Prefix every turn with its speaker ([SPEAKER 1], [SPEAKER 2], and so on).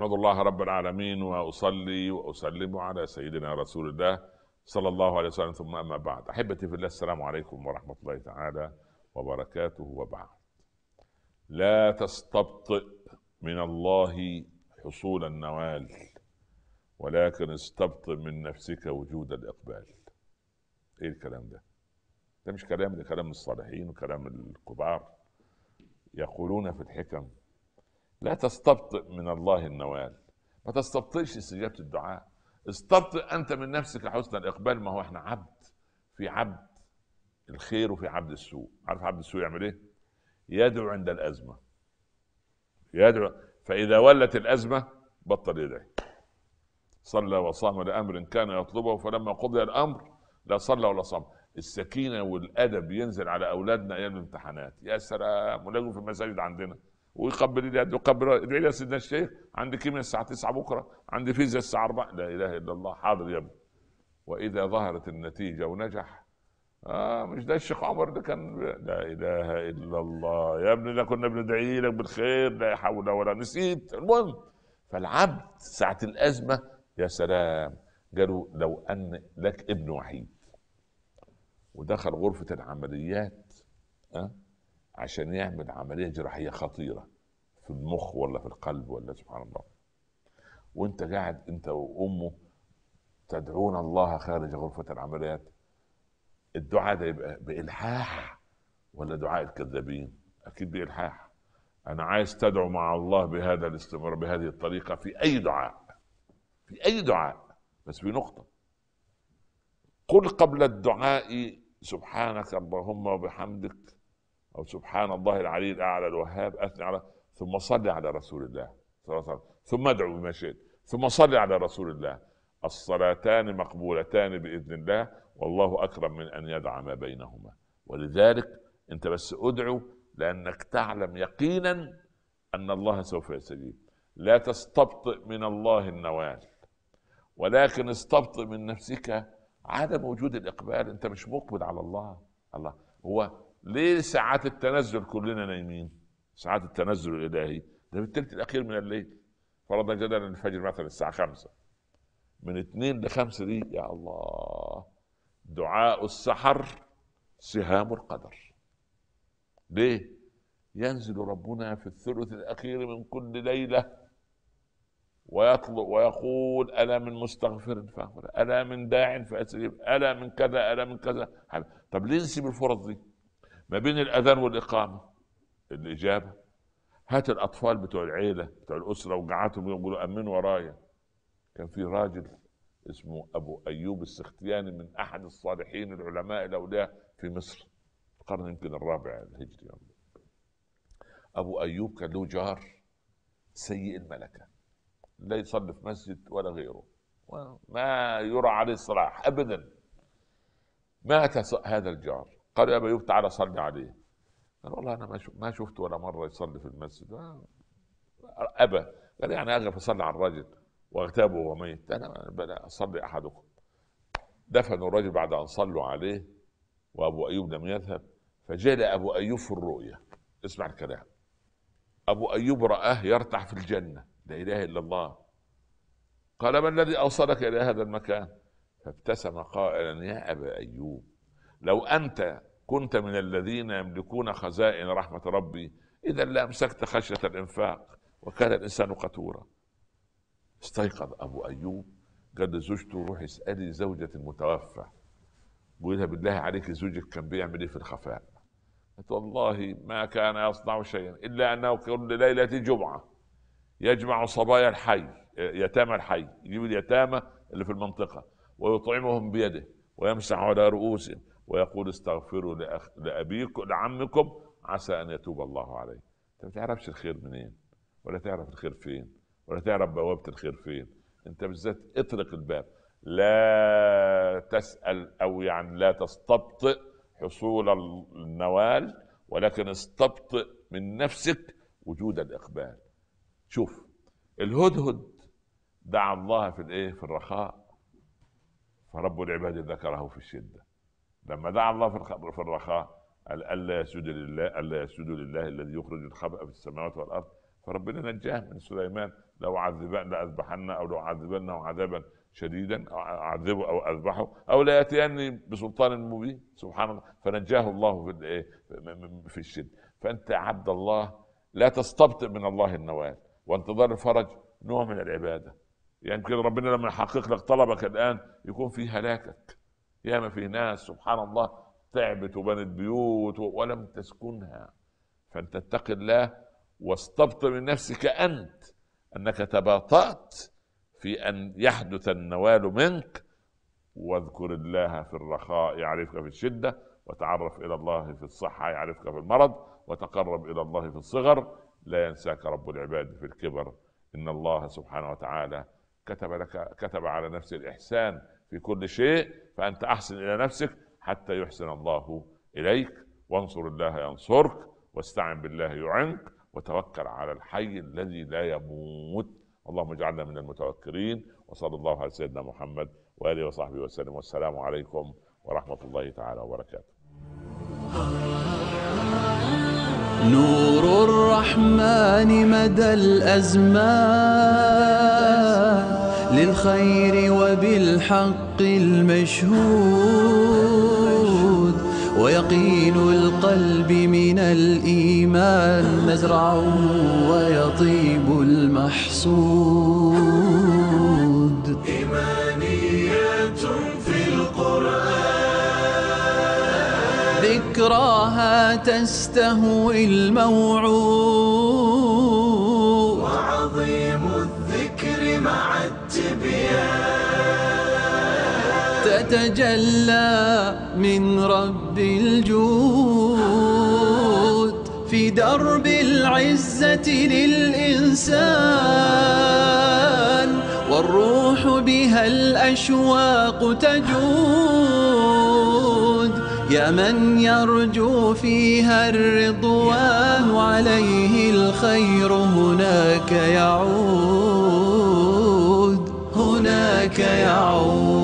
[SPEAKER 1] احمد الله رب العالمين واصلي واسلم على سيدنا رسول الله صلى الله عليه وسلم ثم اما بعد احبتي في الله السلام عليكم ورحمه الله تعالى وبركاته وبعد لا تستبطئ من الله حصول النوال ولكن استبطئ من نفسك وجود الاقبال ايه الكلام ده ده مش كلام ده كلام الصالحين وكلام الكبار يقولون في الحكم لا تستبطئ من الله النوال ما تستبطئش استجابة الدعاء استبطئ أنت من نفسك حسن الإقبال ما هو إحنا عبد في عبد الخير وفي عبد السوء عارف عبد السوء يعمل إيه يدعو عند الأزمة يدعو فإذا ولت الأزمة بطل يدعي صلى وصام لأمر كان يطلبه فلما قضي الأمر لا صلى ولا صام السكينة والأدب ينزل على أولادنا أيام الامتحانات يا سلام ولا في المساجد عندنا ويقبل اليد ويقبل ادعي لي يا سيدنا الشيخ عندي كيمياء الساعه 9 بكره عندي فيزياء الساعه 4 لا اله الا الله حاضر يا ابني واذا ظهرت النتيجه ونجح اه مش ده الشيخ عمر ده كان لا اله الا الله يا ابني ده كنا بندعي لك بالخير لا حول ولا نسيت المهم فالعبد ساعه الازمه يا سلام قالوا لو ان لك ابن وحيد ودخل غرفه العمليات أه؟ عشان يعمل عمليه جراحيه خطيره في المخ ولا في القلب ولا سبحان الله وانت قاعد انت وامه تدعون الله خارج غرفه العمليات الدعاء ده يبقى بالحاح ولا دعاء الكذابين اكيد بالحاح انا عايز تدعو مع الله بهذا الاستمرار بهذه الطريقه في اي دعاء في اي دعاء بس في نقطه قل قبل الدعاء سبحانك اللهم وبحمدك او سبحان الله العلي الاعلى الوهاب اثنى على ثم صل على رسول الله صلى الله عليه وسلم ثم ادعو بما شئت ثم صل على رسول الله الصلاتان مقبولتان باذن الله والله اكرم من ان يدع ما بينهما ولذلك انت بس ادعو لانك تعلم يقينا ان الله سوف يستجيب لا تستبطئ من الله النوال ولكن استبطئ من نفسك عدم وجود الاقبال انت مش مقبل على الله الله هو ليه ساعات التنزل كلنا نايمين ساعات التنزل الالهي ده في الثلث الاخير من الليل فرضا جدلا الفجر مثلا الساعه 5 من 2 ل 5 دي يا الله دعاء السحر سهام القدر ليه ينزل ربنا في الثلث الاخير من كل ليله ويطلب ويقول ألا من مستغفر فاغفر ألا من داع فاسلم ألا من كذا ألا من كذا طب ليه نسيب الفرص دي؟ ما بين الاذان والاقامه الاجابه هات الاطفال بتوع العيله بتوع الاسره وقعتهم يقولوا امنوا ورايا كان في راجل اسمه ابو ايوب السختياني من احد الصالحين العلماء الاولياء في مصر القرن يمكن الرابع الهجري ابو ايوب كان له جار سيء الملكه لا يصلي في مسجد ولا غيره ما يرى عليه الصلاح ابدا مات هذا الجار قالوا يا ابا ايوب تعالى صلي عليه قال والله انا ما شفت ولا مره يصلي في المسجد ابى قال يعني اغلب اصلي على الرجل واغتابه وهو ميت انا اصلي احدكم دفنوا الرجل بعد ان صلوا عليه وابو ايوب لم يذهب فجلى ابو ايوب في الرؤيه اسمع الكلام ابو ايوب راه يرتاح في الجنه لا اله الا الله قال ما الذي اوصلك الى هذا المكان فابتسم قائلا يا ابا ايوب لو انت كنت من الذين يملكون خزائن رحمه ربي اذا لامسكت خشيه الانفاق وكان الانسان قتورا استيقظ ابو ايوب قال لزوجته روحي اسالي زوجة المتوفى قولها بالله عليك زوجك كان بيعمل ايه في الخفاء قالت والله ما كان يصنع شيئا الا انه كل ليله جمعه يجمع صبايا الحي يتامى الحي يجيب اليتامى اللي في المنطقه ويطعمهم بيده ويمسح على رؤوسهم ويقول استغفروا لأخ... لأبيكم لعمكم عسى أن يتوب الله عليه أنت ما تعرفش الخير منين ولا تعرف الخير فين ولا تعرف بوابة الخير فين أنت بالذات اطرق الباب لا تسأل أو يعني لا تستبطئ حصول النوال ولكن استبطئ من نفسك وجود الإقبال شوف الهدهد دعا الله في الايه في الرخاء فرب العباد ذكره في الشده لما دعا الله في الرخاء قال الا يسجد لله الا يسجد لله الذي يخرج الخبأ في السماوات والارض فربنا نجاه من سليمان لو عذبان لأذبحن أو لو عذبنه عذابا شديدا أعذبه أو أذبحه أو لا يأتيني بسلطان مبين سبحان الله فنجاه الله في في الشد فأنت عبد الله لا تستبطئ من الله النوال وانتظار الفرج نوع من العبادة يعني يمكن كده ربنا لما يحقق لك طلبك الآن يكون في هلاكك ياما في ناس سبحان الله تعبت وبنت بيوت ولم تسكنها فانت اتق الله واستبط من نفسك انت انك تباطات في ان يحدث النوال منك واذكر الله في الرخاء يعرفك في الشده وتعرف الى الله في الصحه يعرفك في المرض وتقرب الى الله في الصغر لا ينساك رب العباد في الكبر ان الله سبحانه وتعالى كتب لك كتب على نفسه الاحسان في كل شيء فأنت أحسن إلى نفسك حتى يحسن الله إليك وانصر الله ينصرك واستعن بالله يعنك وتوكل على الحي الذي لا يموت اللهم اجعلنا من المتوكلين وصلى الله على سيدنا محمد وآله وصحبه وسلم والسلام عليكم ورحمة الله تعالى وبركاته نور الرحمن
[SPEAKER 2] مدى الأزمان للخير وبالحق المشهود ويقين القلب من الإيمان نزرعه ويطيب المحصود إيمانيات في القرآن ذكراها تستهوي الموعود تجلى من رب الجود في درب العزة للإنسان والروح بها الأشواق تجود يا من يرجو فيها الرضوان عليه الخير هناك يعود هناك يعود